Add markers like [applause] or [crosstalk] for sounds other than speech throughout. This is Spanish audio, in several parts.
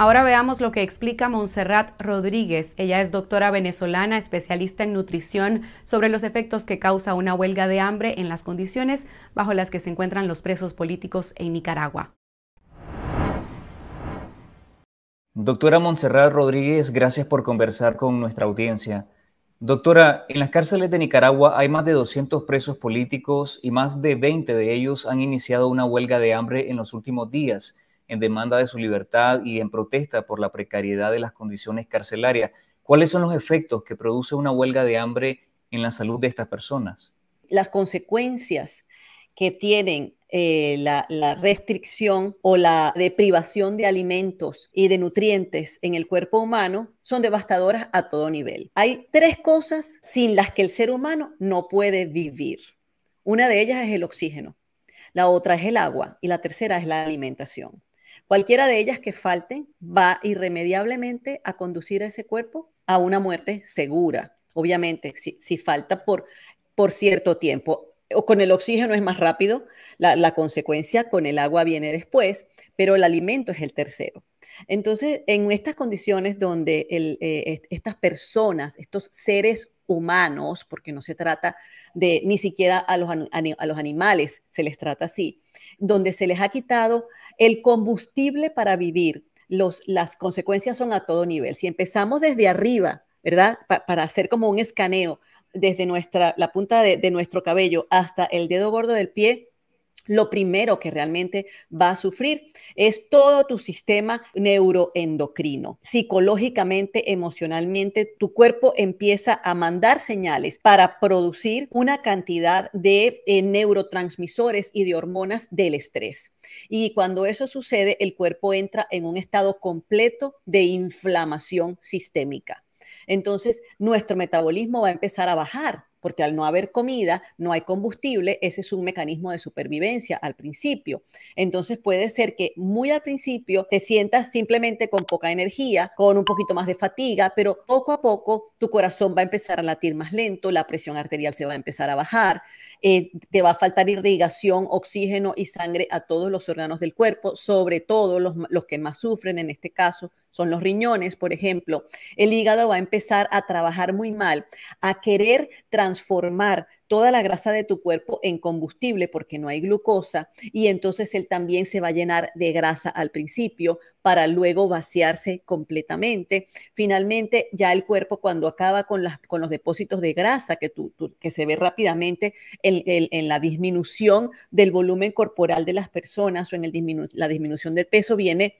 Ahora veamos lo que explica Montserrat Rodríguez. Ella es doctora venezolana, especialista en nutrición, sobre los efectos que causa una huelga de hambre en las condiciones bajo las que se encuentran los presos políticos en Nicaragua. Doctora Montserrat Rodríguez, gracias por conversar con nuestra audiencia. Doctora, en las cárceles de Nicaragua hay más de 200 presos políticos y más de 20 de ellos han iniciado una huelga de hambre en los últimos días en demanda de su libertad y en protesta por la precariedad de las condiciones carcelarias. ¿Cuáles son los efectos que produce una huelga de hambre en la salud de estas personas? Las consecuencias que tienen eh, la, la, restricción o la deprivación de alimentos y de nutrientes en el cuerpo humano son devastadoras a todo nivel. Hay tres cosas sin las que el ser humano no puede vivir. Una de ellas es el oxígeno, la otra es el agua y la tercera es la alimentación. Cualquiera de ellas que falten va irremediablemente a conducir a ese cuerpo a una muerte segura. Obviamente, si, falta por, por cierto tiempo o con el oxígeno es más rápido, la, consecuencia con el agua viene después, pero el alimento es el tercero. Entonces, en estas condiciones donde eh, estas personas, estos seres humanos, porque no se trata de ni siquiera a los, a los animales, se les trata así, donde se les ha quitado el combustible para vivir. Los, las consecuencias son a todo nivel. Si empezamos desde arriba, ¿verdad? para hacer como un escaneo desde nuestra, la punta de nuestro cabello hasta el dedo gordo del pie, lo primero que realmente va a sufrir es todo tu sistema neuroendocrino. Psicológicamente, emocionalmente, tu cuerpo empieza a mandar señales para producir una cantidad de eh, neurotransmisores y de hormonas del estrés. Y cuando eso sucede, el cuerpo entra en un estado completo de inflamación sistémica. Entonces, nuestro metabolismo va a empezar a bajar porque al no haber comida, no hay combustible, ese es un mecanismo de supervivencia al principio. Entonces puede ser que muy al principio te sientas simplemente con poca energía, con un poquito más de fatiga, pero poco a poco tu corazón va a empezar a latir más lento, la presión arterial se va a empezar a bajar, eh, te va a faltar irrigación, oxígeno y sangre a todos los órganos del cuerpo, sobre todo los, los que más sufren en este caso son los riñones, por ejemplo, el hígado va a empezar a trabajar muy mal, a querer transformar toda la grasa de tu cuerpo en combustible porque no hay glucosa y entonces él también se va a llenar de grasa al principio para luego vaciarse completamente. Finalmente, ya el cuerpo cuando acaba con, las, con los depósitos de grasa que, que se ve rápidamente en, la disminución del volumen corporal de las personas o en el la disminución del peso, viene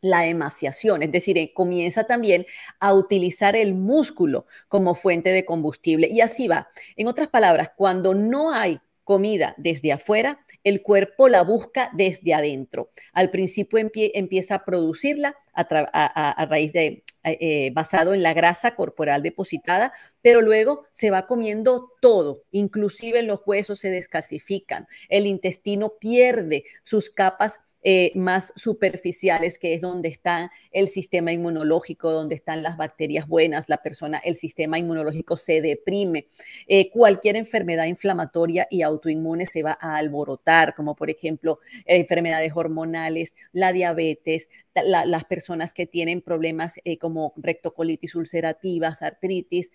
la emaciación, es decir, eh, comienza también a utilizar el músculo como fuente de combustible. Y así va. En otras palabras, cuando no hay comida desde afuera, el cuerpo la busca desde adentro. Al principio empieza a producirla a, raíz de, eh, eh, basado en la grasa corporal depositada, pero luego se va comiendo todo, inclusive los huesos se descalcifican, el intestino pierde sus capas eh, más superficiales, que es donde está el sistema inmunológico, donde están las bacterias buenas, la persona, el sistema inmunológico se deprime. Eh, cualquier enfermedad inflamatoria y autoinmune se va a alborotar, como por ejemplo eh, enfermedades hormonales, la diabetes, las personas que tienen problemas como rectocolitis ulcerativas, artritis,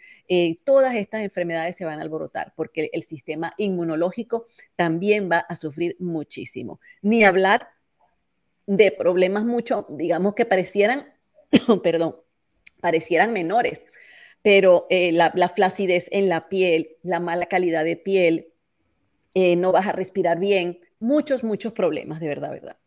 todas estas enfermedades se van a alborotar porque el sistema inmunológico también va a sufrir muchísimo. Ni hablar de problemas mucho, digamos que parecieran, [coughs] perdón, parecieran menores, pero eh, la, flacidez en la piel, la mala calidad de piel, eh, no vas a respirar bien, muchos, muchos problemas, de verdad, verdad.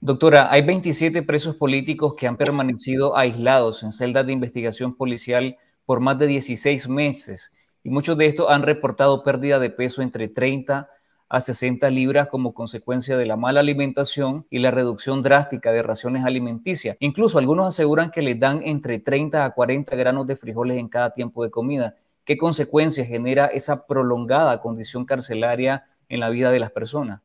Doctora, hay 27 presos políticos que han permanecido aislados en celdas de investigación policial por más de 16 meses y muchos de estos han reportado pérdida de peso entre 30 y a 60 libras como consecuencia de la mala alimentación y la reducción drástica de raciones alimenticias. Incluso algunos aseguran que les dan entre 30 a 40 granos de frijoles en cada tiempo de comida. ¿Qué consecuencias genera esa prolongada condición carcelaria en la vida de las personas?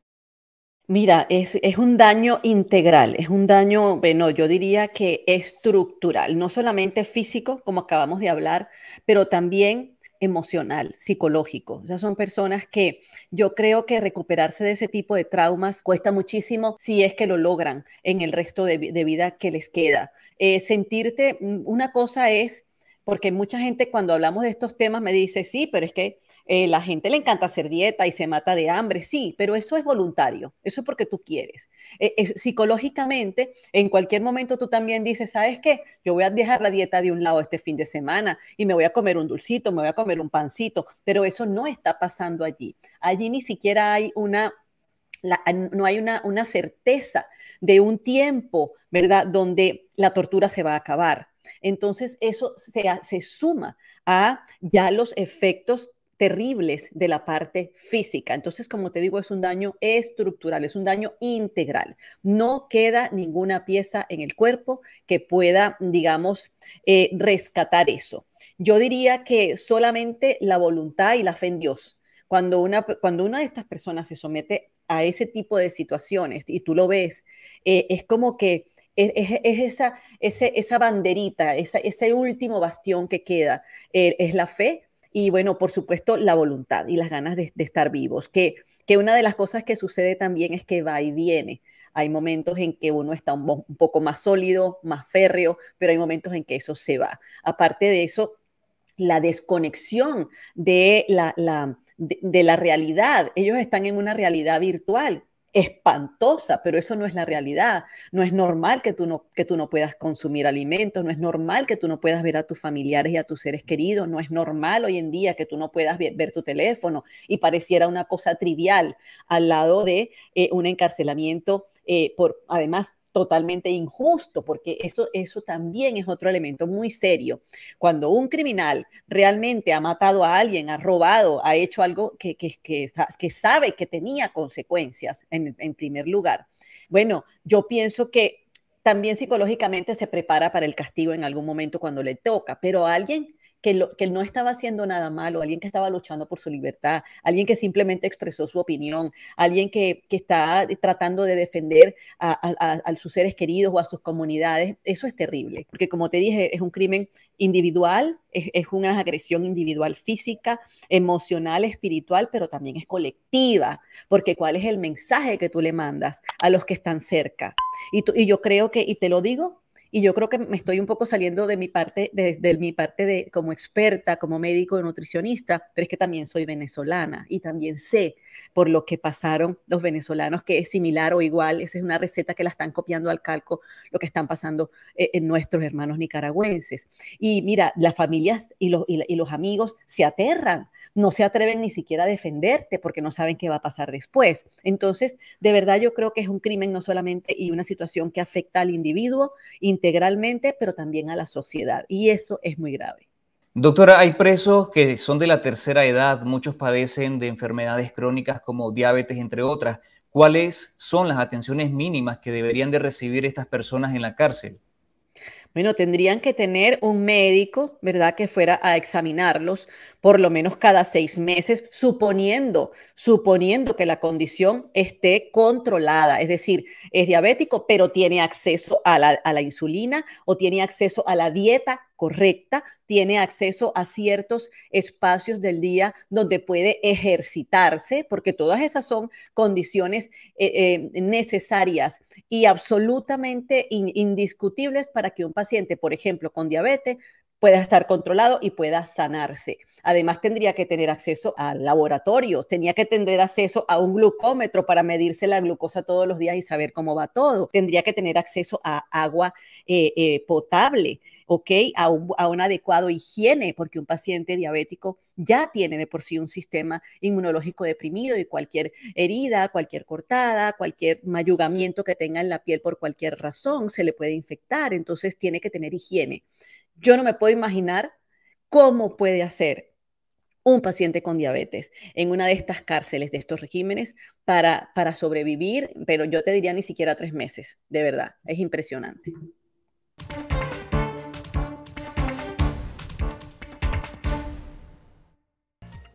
Mira, es, es, un daño integral, es un daño, bueno, yo diría que estructural, no solamente físico, como acabamos de hablar, pero también emocional, psicológico. O sea, son personas que yo creo que recuperarse de ese tipo de traumas cuesta muchísimo si es que lo logran en el resto de, vida que les queda. Eh, sentirte, mm, una cosa es porque mucha gente cuando hablamos de estos temas me dice, sí, pero es que eh, la gente le encanta hacer dieta y se mata de hambre, sí, pero eso es voluntario, eso es porque tú quieres. E, e, psicológicamente, en cualquier momento tú también dices, ¿sabes qué? Yo voy a dejar la dieta de un lado este fin de semana y me voy a comer un dulcito, me voy a comer un pancito, pero eso no está pasando allí. Allí ni siquiera hay una Ah, no hay una, certeza de un tiempo, ¿verdad?, donde la tortura se va a acabar. Entonces, eso se, se suma a ya los efectos terribles de la parte física. Entonces, como te digo, es un daño estructural, es un daño integral. No queda ninguna pieza en el cuerpo que pueda, digamos, eh, rescatar eso. Yo diría que solamente la voluntad y la fe en Dios. Cuando una, cuando una de estas personas se somete a ese tipo de situaciones, y tú lo ves, eh, es como que e-, e-, es, esa, banderita, ese último bastión que queda, eh, es la fe. Y bueno, por supuesto, la voluntad y las ganas de, estar vivos, que, que una de las cosas que sucede también es que va y viene hay momentos en que uno está un, poco más sólido, más férreo, pero hay momentos en que eso se va. Aparte de eso, la desconexión de la, de, la realidad. Ellos están en una realidad virtual espantosa, pero eso no es la realidad. No es normal que tú no, que tú no puedas consumir alimentos, no es normal que tú no puedas ver a tus familiares y a tus seres queridos, no es normal hoy en día que tú no puedas ver, tu teléfono y pareciera una cosa trivial al lado de eh, un encarcelamiento eh, por, además, totalmente injusto, porque eso, eso también es otro elemento muy serio. Cuando un criminal realmente ha matado a alguien, ha robado, ha hecho algo que, que, que, sabe que tenía consecuencias en, primer lugar, bueno, yo pienso que también psicológicamente se prepara para el castigo en algún momento cuando le toca, pero alguien que, lo, que no estaba haciendo nada malo, alguien que estaba luchando por su libertad, alguien que simplemente expresó su opinión, alguien que, está tratando de defender a, sus seres queridos o a sus comunidades, eso es terrible, porque como te dije, es un crimen individual, es, es una agresión individual física, emocional, espiritual, pero también es colectiva, porque cuál es el mensaje que tú le mandas a los que están cerca. Y, y yo creo que, y te lo digo y yo creo que me estoy un poco saliendo de mi parte, de, mi parte de como experta, como médico nutricionista, pero es que también soy venezolana y también sé por lo que pasaron los venezolanos que es similar o igual, esa es una receta que la están copiando al calco, lo que están pasando eh, en nuestros hermanos nicaragüenses. Y mira, las familias y los, y, y los amigos se aterran, no se atreven ni siquiera a defenderte porque no saben qué va a pasar después. Entonces, de verdad yo creo que es un crimen no solamente y una situación que afecta al individuo, integralmente, pero también a la sociedad. Y eso es muy grave. Doctora, hay presos que son de la tercera edad, muchos padecen de enfermedades crónicas como diabetes, entre otras. ¿Cuáles son las atenciones mínimas que deberían de recibir estas personas en la cárcel? Bueno, tendrían que tener un médico, ¿verdad?, que fuera a examinarlos por lo menos cada seis meses, suponiendo, suponiendo que la condición esté controlada, es decir, es diabético, pero tiene acceso a la, a la insulina o tiene acceso a la dieta correcta tiene acceso a ciertos espacios del día donde puede ejercitarse, porque todas esas son condiciones eh, eh, necesarias y absolutamente indiscutibles para que un paciente, por ejemplo, con diabetes, pueda estar controlado y pueda sanarse. Además, tendría que tener acceso al laboratorio, tenía que tener acceso a un glucómetro para medirse la glucosa todos los días y saber cómo va todo, tendría que tener acceso a agua eh, potable ¿ok? A un, adecuado higiene, porque un paciente diabético ya tiene de por sí un sistema inmunológico deprimido y cualquier herida, cualquier cortada, cualquier mayugamiento que tenga en la piel por cualquier razón se le puede infectar, entonces tiene que tener higiene. Yo no me puedo imaginar cómo puede hacer un paciente con diabetes en una de estas cárceles, de estos regímenes, para sobrevivir, pero yo te diría ni siquiera tres meses, de verdad, es impresionante.